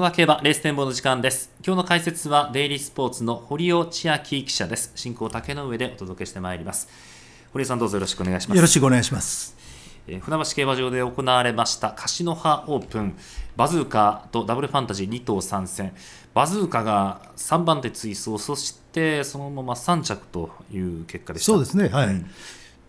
のな競馬レース展望の時間です。今日の解説はデイリースポーツの堀尾千秋記者です。進行竹の上でお届けしてまいります。堀尾さんどうぞよろしくお願いします。よろしくお願いします。えー、船橋競馬場で行われました樫の葉オープンバズーカとダブルファンタジー2頭参戦バズーカが3番手追走そしてそのまま3着という結果でしたそうですねはい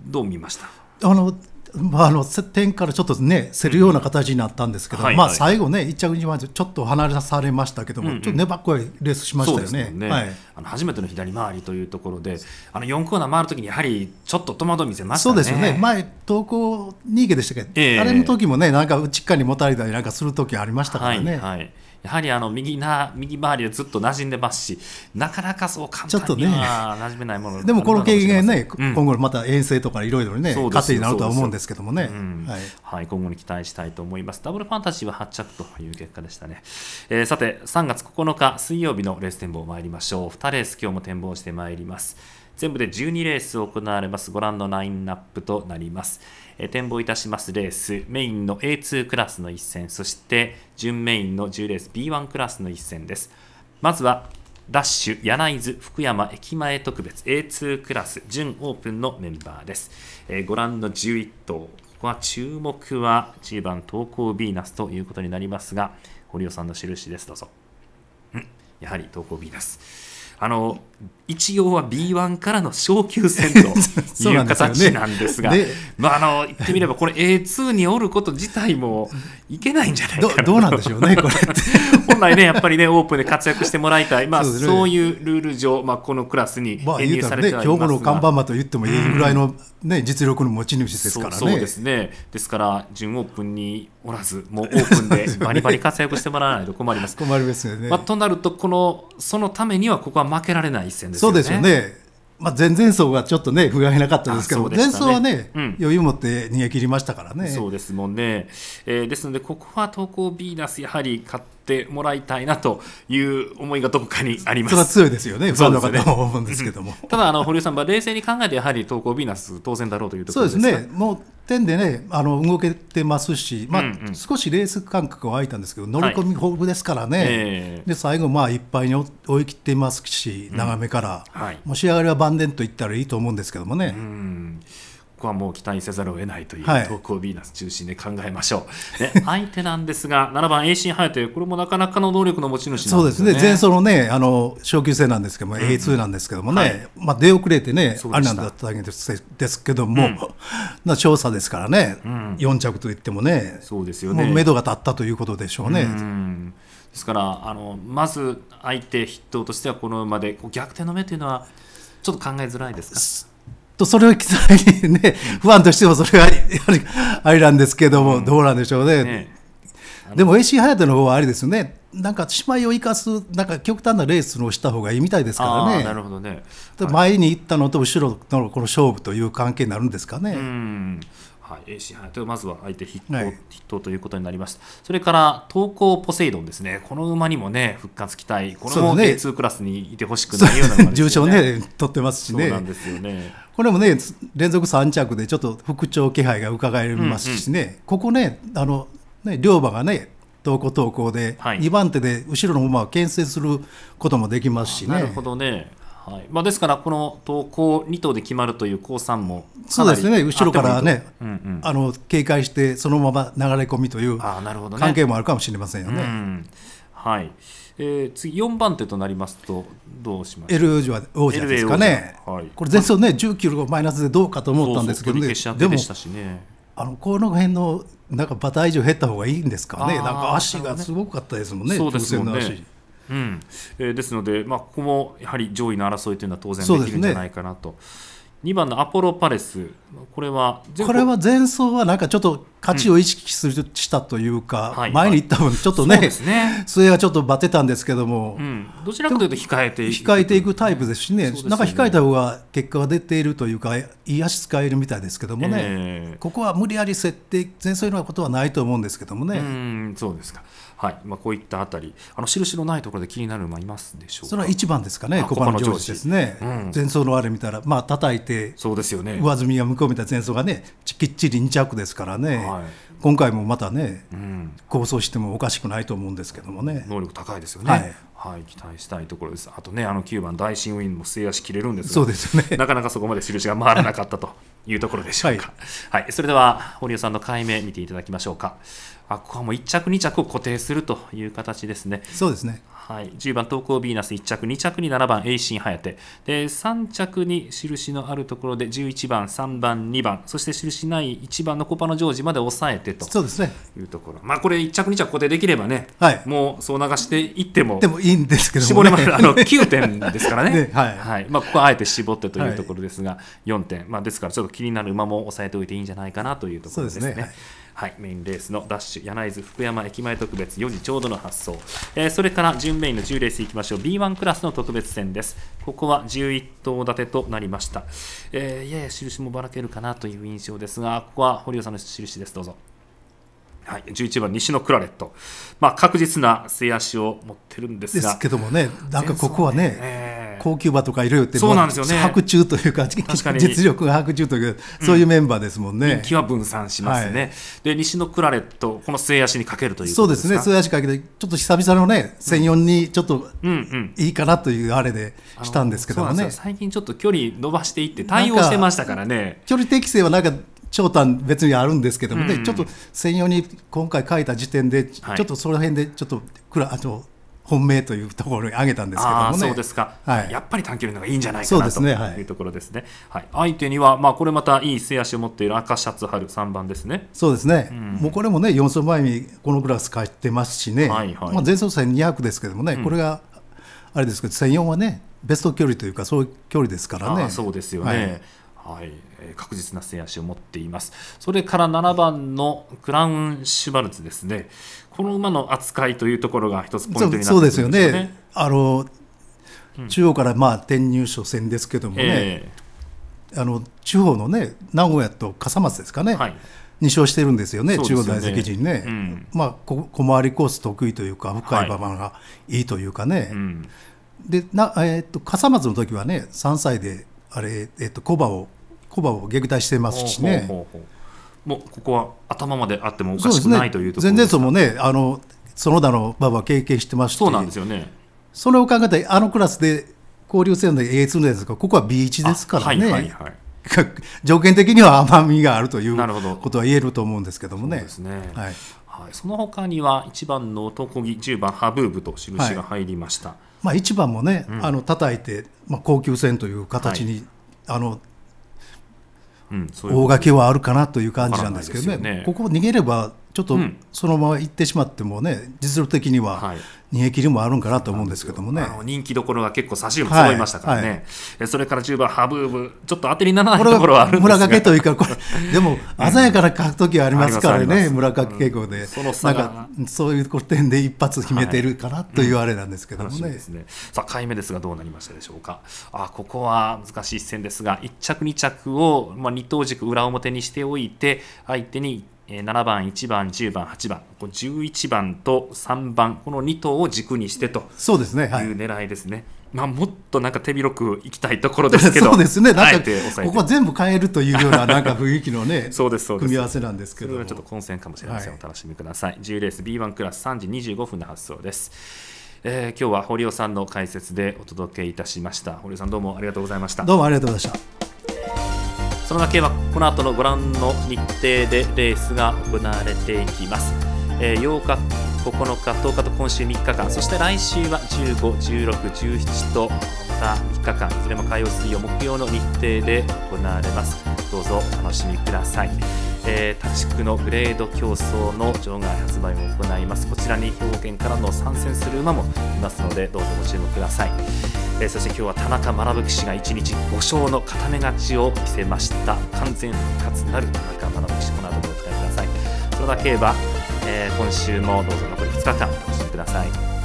どう見ましたあのまあ、あの点からちょっとね、せるような形になったんですけど、うん、まあ、最後ね、1着にはちょっと離れされましたけども、うんうん、ちょっと粘っこいレースしましたよね、ね、はい、あの初めての左回りというところで、あの4コーナー回るときに、やはりちょっと戸惑い見せました、ね、そうですよね、前、東高2位でしたけど、えー、あれの時もね、なんか内かに持たれたりなんかする時ありましたからね。はいはいやはりあの右な右回りでずっと馴染んでますし、なかなかそう簡単には馴染めないもの、でもこの経験ね、うん、今後また遠征とかいろいろね、糧になるとは思うんですけどもね、うんはい、はい、今後に期待したいと思います。ダブルファンタジーは8着という結果でしたね。えー、さて、3月9日水曜日のレース展望参りましょう。2レース今日も展望してまいります。全部で12レース行われます。ご覧のラインナップとなります。え展望いたしますレース、メインの A2 クラスの一戦、そして準メインの10レース B1 クラスの一戦です。まずは、ダッシュ柳津福山駅前特別 A2 クラス準オープンのメンバーです。えー、ご覧の11頭、ここは注目は10番東高ヴィーナスということになりますが、堀尾さんの印です、どうぞ。やはり東高ヴィーナス。あの、一応は B1 からの昇級戦と いう形なんですが、まあ、あの言ってみれば、これ、A2 におること自体もいけないんじゃないかなどうなんでしょうね、これ 本来ね、やっぱりね、オープンで活躍してもらいたい、まあ、そう,、そういうルール上、まあ、このクラスに編入されてはいますが、まあね、の看板間と言ってもいいぐらいの、ね、実力の持ち主ですからね。そうですねですから、準オープンにおらず、もうオープンでバリバリ活躍してもらわないと困ります。困りますよね、まあ、となるとこの、そのためにはここは負けられない。一戦ですよね。そうですよねまあ、前々走がちょっとね、不甲斐なかったですけど、ね、前走はね、うん、余裕を持って逃げ切りましたからね。そうですもんね、えー、ですので、ここは東高ビーナス、やはり勝っってもらいたいなという思いがどこかにあります。それは強いですよね、ファンの方は思うんですけども。ね、ただあの、堀江さんは冷静に考えて、やはり東高ヴィーナス当然だろうというところですそうですね、もう点でね、あの動けてますし、まあ、うんうん、少しレース感覚は空いたんですけど、乗り込み豊富ですからね、はいで最後、まあ、いっぱいに追い切ってますし、長めから、うんはい、もう仕上がりは万年と言ったらいいと思うんですけどもね。うんここはもう期待せざるを得ないという、はい、ビーナス中心で考えましょう、ね、相手なんですが、7番、エイシン・ハヤトこれもなかなかの能力の持ち主なんですね、そうですね、前走の,、ね、あの昇級生なんですけども、うん、A2 なんですけどもね、はい、まあ、出遅れてね、あれなんだったわけですですけども、うん、な調査ですからね、うん、4着といってもね、そうですよねもう目処が立ったということでしょうね。うんですからあのまず相手筆頭としてはこの馬で逆転の目というのはちょっと考えづらいですかとそれをきさにね、不安としてもそれは ありなんですけども、どうなんでしょうね。ねでも、AC ハヤトの方はあれですよね、なんか姉妹を生かす、なんか極端なレースをした方がいいみたいですからね、なるほどね前に行ったのと後ろのこの勝負という関係になるんですかね。はい、支配とまずは相手筆頭はい、筆頭ということになりましたそれから投稿ポセイドンですねこの馬にもね復活期待これも A2 クラスにいてほしくないような馬、ねね、重賞ね取ってますしねそうなんですよねこれもね連続3着でちょっと復調気配がうかがえますしね、うんうん、ここねあのね龍馬がね投稿投稿で、2番手で後ろの馬を牽制することもできますしね。なるほどねはいまあ、ですから、この投稿2頭で決まるという高3もそうですね、後ろからね、うんうん、あの警戒して、そのまま流れ込みという関係もあるかもしれませんよね。はいえー、次4番手となりますとどうしますエルジュア王者ですかね、はい、これ前走ね19キロマイナスでどうかと思ったんですけどね、でもあのこの辺のなんかバター以上減った方がいいんですかね、なんか足がすごかったですもんね、ねそうですね。うん、えー、ですので、まあ、ここもやはり上位の争いというのは当然できるんじゃないかなと。ね、2番のアポロパレス、これはこれは前走はなんかちょっと勝ちを意識する、したというか、はい、前に行った分、ちょっとね、はい、そねそれがちょっとバテたんですけども、うん、どちらかというと控えていく控えていくタイプですしね、ねなんか控えた方が結果が出ているというか、癒し使えるみたいですけどもね、えー、ここは無理やり設定、前うのことはないと思うんですけどもね。うんそうですかはいまあ、こういったあたり、あの印のないところで気になる馬いますでしょうそれは一番ですかね、小判の上司ですね、前走のあれ見たら、まあ叩いて、そうですよね上積みが向こう見た前走がね、きっちり2着ですからね、ははい、今回もまたね、うん、構想してもおかしくないと思うんですけどもね能力高いですよね、はい、はい、期待したいところですあとねあの9番大神ウィンも末足切れるんですそうですねなかなかそこまで印が回らなかったというところでしょうか、はい、はい、それでは堀尾さんの解明見ていただきましょうかあここはもう一着二着を固定するという形ですねそうですねはい、十番、東光ビーナス一着、二着に七番、エイシン・ハヤテ、で三着に印のあるところで十一番、三番、二番、そして印ない一番のコパのジョージまで抑えてとそうですねいうところ、まあ、これ一着、二着、固定できればね、はい、もうそう流していっても、でもいいんですけど、ね、絞れまあの九点ですからね、ねはいはいまあ、ここはあえて絞ってというところですが、四点、まあ、ですからちょっと気になる馬も抑えておいていいんじゃないかなというところですね。はい、メインレースのダッシュ柳津福山駅前特別4時ちょうどの発送、えー、それから準メインの10レースいきましょう B1 クラスの特別戦ですここは11頭立てとなりました、えー、やや印もばらけるかなという印象ですがここは堀尾さんの印ですどうぞはい、11番、西のクラレット、まあ、確実な末脚を持ってるんですがですけどもね、なんかここはね、高級馬とかいろいろってそうなんですよね白昼というか実力が白昼というかそういうメンバーですもんね、うん、は分散しますね、はい、で西のクラレットこの末脚にかけるというそうですね末脚かけてちょっと久々のね専用にちょっといいかなというあれでしたんですけどもね、最近ちょっと距離伸ばしていって対応してましたからね距離適正はなんか長短別にあるんですけどもね、うんうん、ちょっと専用に今回書いた時点で、ちょっとその辺でちょっとクラあと本命というところに挙げたんですけども、ね、そうですか、はい、やっぱり短距離の方がいいんじゃないかなというところですね、はい、はい、相手には、まあ、これまたいい末足を持っている赤シャツ春3番ですねそうですね、うん、もうこれもね4走前にこのクラス帰ってますしね、はいはい、まあ、前走戦200ですけどもね、うん、これがあれですけど戦0 4はねベスト距離というかそういう距離ですからね。そうですよね、はい、はい、確実な末脚を持っていますそれから7番のクラウン・シュバルツですねこの馬の扱いというところが一つポイントになってるんですよね。あの中央からまあ転入初戦ですけどもね、えー、あの地方のね名古屋と笠松ですかね、はい、2勝してるんですよね、ね中央大関陣ね、うん、まあ、こ小回りコース得意というか、深い馬場がいいというかね、はいでなえー、っと笠松の時はね、3歳であれ、えー、っと小馬をほを撃退してますしね。ほうほうほうもうここは頭まであってもおかしくない、というところ前列もねあの園田の馬場は経験してましてそうなんですよねそれを考えてあのクラスで交流戦の A2 ですがここは B1 ですからね、はいはいはい、条件的には甘みがあるというなるほどことは言えると思うんですけどもね。ですねはいはい、その他には1番の男木10番ハブーブと印が入りました、はい、まあ、1番もね、うん、あの叩いて、まあ、高級戦という形に、はい、あの大垣はあるかなという感じなんですけどね、ここ逃げればちょっとそのまま行ってしまってもね、実力的には逃げ切りもあるんかなと思うんですけどもね。はい、人気どころは結構差しも揃いましたからね、はい、それから10番、ハブーブ、ちょっと当てにならないところはあるんですが村掛というか、これ、でも鮮やかな書くときはありますからね、村掛傾向で、うん、なんかそういう点で一発決めてるかなというあれなんですけどもね。はいうん、ねさあ、回目ですが、どうなりましたでしょうか。あここは難しい一戦ですが、1着、2着を、まあ、2等軸裏表にしておいて、相手に7番、1番、10番、8番、11番と3番、この2頭を軸にしてとそうですね、いう狙いですね。まあ、もっとなんか手広くいきたいところですけど、そうですね、なんかここは全部変えるというような なんか雰囲気のね、そうですそうです組み合わせなんですけど、それはちょっと混戦かもしれません、はい、お楽しみください。10レース B1 クラス3時25分の発送です。えー、今日は堀尾さんの解説でお届けいたしました。堀尾さんどうもありがとうございました。どうもありがとうございました。その中はこの後のご覧の日程でレースが行われていきます、えー、8日9日10日と今週3日間そして来週は15、16、17とまた3日間いずれも火曜水曜木曜の日程で行われますどうぞお楽しみください、えー、他地クのグレード競争の場外発売も行いますこちらに兵庫県からの参戦する馬もいますのでどうぞご注目くださいえそして今日は田中学騎士が1日5勝の固め勝ちを見せました完全復活なる田中学騎士この後ご期待くださいそれだけは競馬、えー、今週もどうぞ残り2日間お楽しみください